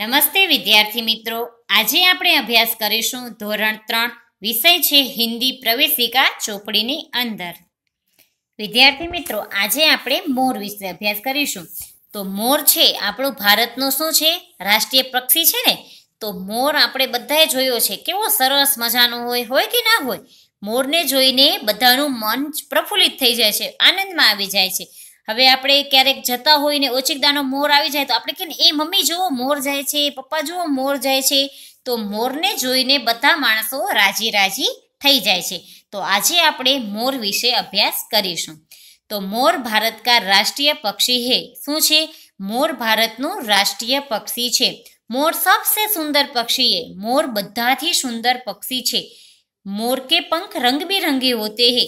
નમસ્તે વિદ્યાર્થી મિત્રો આજે આપણે અભ્યાસ કરીશું ધોરણ ત્રણ વિષય છે હિન્દી પ્રવેશિકા ચોપડીની અંદર વિદ્યાર્થી મિત્રો આજે આપણે મોર વિશે અભ્યાસ કરીશું તો મોર છે આપણું ભારતનું શું છે રાષ્ટ્રીય પક્ષી છે ને તો મોર આપણે બધાએ જોયો છે કેવો સરસ મજાનો હોય હોય કે ના હોય મોરને જોઈને બધાનું મન પ્રફુલ્લિત થઈ જાય છે આનંદમાં આવી જાય છે હવે આપણે ક્યારેક જતા હોય ને દાનો મોર આવી જાય તો આપણે કે એ મમ્મી જુઓ મોર જાય છે પપ્પા જુઓ મોર જાય છે તો મોરને જોઈને બધા માણસો રાજી રાજી થઈ જાય છે તો આજે આપણે મોર વિશે અભ્યાસ કરીશું તો મોર ભારત કા રાષ્ટ્રીય પક્ષી હે શું છે મોર ભારતનું રાષ્ટ્રીય પક્ષી છે મોર સબસે સુંદર પક્ષી હે મોર બધાથી સુંદર પક્ષી છે મોર કે પંખ રંગબેરંગી હોતે હે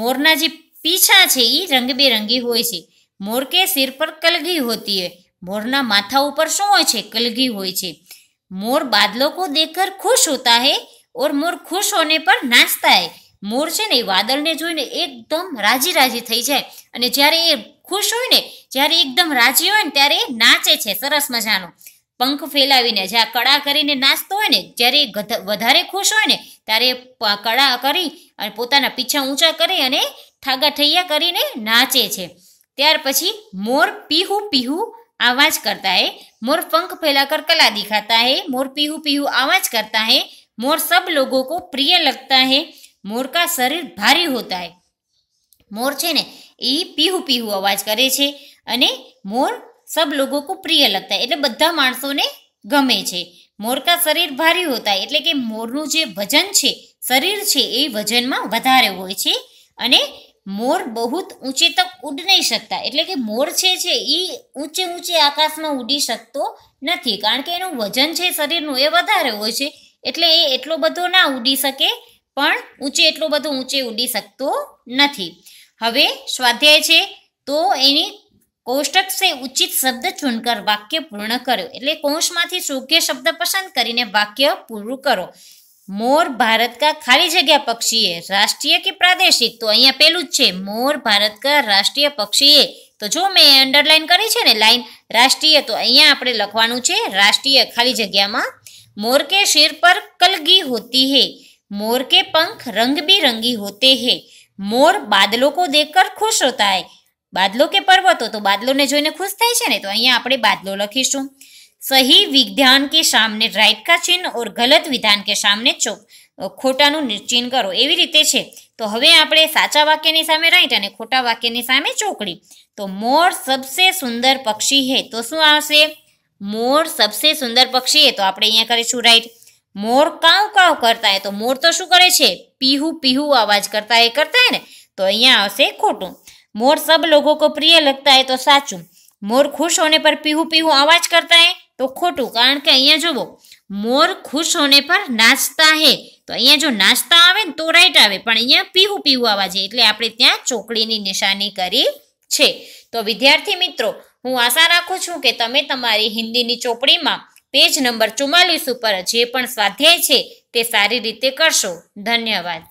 મોરના જે પીછા છે એ રંગબેરંગી હોય છે મોર કે સિર પર કલગી હોતી હોય મોરના માથા ઉપર શું હોય છે કલગી હોય છે મોર બાદલો કો દેખકર ખુશ હોતા હે ઓર મોર ખુશ હોને પર નાચતા હે મોર છે ને વાદળને જોઈને એકદમ રાજી રાજી થઈ જાય અને જ્યારે એ ખુશ હોય ને જ્યારે એકદમ રાજી હોય ને ત્યારે એ નાચે છે સરસ મજાનો પંખ ફેલાવીને જે આ કળા કરીને નાચતો હોય ને જ્યારે વધારે ખુશ હોય ને ત્યારે કળા કરી અને પોતાના પીછા ઊંચા કરી અને ઠાગા ઠૈયા કરીને નાચે છે ત્યાર પછી મોર પીહુ પીહુ આવાજ કરતા હે મોર પંખ ફેલા કર કલા દેખાતા હે મોર પીહુ પીહુ આવાજ કરતા હે મોર સબ લોગો કો પ્રિય લગતા હે મોર કા શરીર ભારી હોતા હે મોર છે ને એ પીહુ પીહુ અવાજ કરે છે અને મોર સબ लोगों को प्रिय लगता એટલે બધા માણસોને ગમે છે મોર કા શરીર ભારી હોતા એટલે કે મોરનું જે વજન છે શરીર છે એ વજનમાં વધારે હોય છે અને મોર બહુત ઊંચે તક ઉડ નહીં શકતા એટલે કે મોર છે છે એ ઊંચે ઊંચે આકાશમાં ઉડી શકતો નથી કારણ કે એનું વજન છે શરીરનું એ વધારે હોય છે એટલે એ એટલો બધો ના ઉડી શકે પણ ઊંચે એટલો બધો ઊંચે ઉડી શકતો નથી હવે સ્વાધ્યાય છે તો એની કોષ્ટક સે ઉચિત શબ્દ ચૂનકર વાક્ય પૂર્ણ કર્યો એટલે કોષમાંથી યોગ્ય શબ્દ પસંદ કરીને વાક્ય પૂરું કરો મોર ભારત કા ખાલી જગ્યા પક્ષી એ રાષ્ટ્રીય કે પ્રાદેશિક તો અહીંયા પેલું જ છે મોર ભારત કા રાષ્ટ્રીય પક્ષી એ તો જો મેં અંડરલાઈન કરી છે ને લાઈન રાષ્ટ્રીય તો અહીંયા આપણે લખવાનું છે રાષ્ટ્રીય ખાલી જગ્યામાં મોર કે શિર પર કલગી હોતી હે મોર કે પંખ રંગ બિરંગી હોતે હે મોર બાદલો કો દેખકર ખુશ હોતા હે બાદલો કે પર્વતો તો બાદલોને જોઈને ખુશ થાય છે ને તો અહીંયા આપણે બાદલો લખીશું સહી વિધાન કે સામને રાઈટ કા ચિહ્ન ઓર ગલત વિધાન કે સામને ચોક ખોટાનું ચિહ્ન કરો એવી રીતે છે તો હવે આપણે સાચા વાક્યની સામે રાઈટ અને ખોટા વાક્યની સામે ચોકડી તો મોર સબસે સુંદર પક્ષી હે તો શું આવશે મોર સબસે સુંદર પક્ષી હે તો આપણે અહીંયા કરીશું રાઈટ મોર કાઉ કાઉ કરતા હે તો મોર તો શું કરે છે પીહુ પીહુ અવાજ કરતા એ કરતા હે ને તો અહીંયા આવશે ખોટું મોર સબ लोगों को प्रिय लगता है તો સાચું મોર ખુશ હોને પર પીહુ પીહું અવાજ કરતા હે તો ખોટું કારણ કે અહીંયા જુઓ મોર ખુશ હોને પર નાચતા હે તો અહીંયા જો નાચતા આવે ને તો રાઈટ આવે પણ અહીંયા પીહુ પીહું અવાજ એટલે આપણે ત્યાં ચોકડીની નિશાની કરી છે તો વિદ્યાર્થી મિત્રો હું આશા રાખું છું કે તમે તમારી હિન્દીની ચોપડીમાં પેજ નંબર ચુમ્માલીસ ઉપર જે પણ સ્વાધ્યાય છે તે સારી રીતે કરશો ધન્યવાદ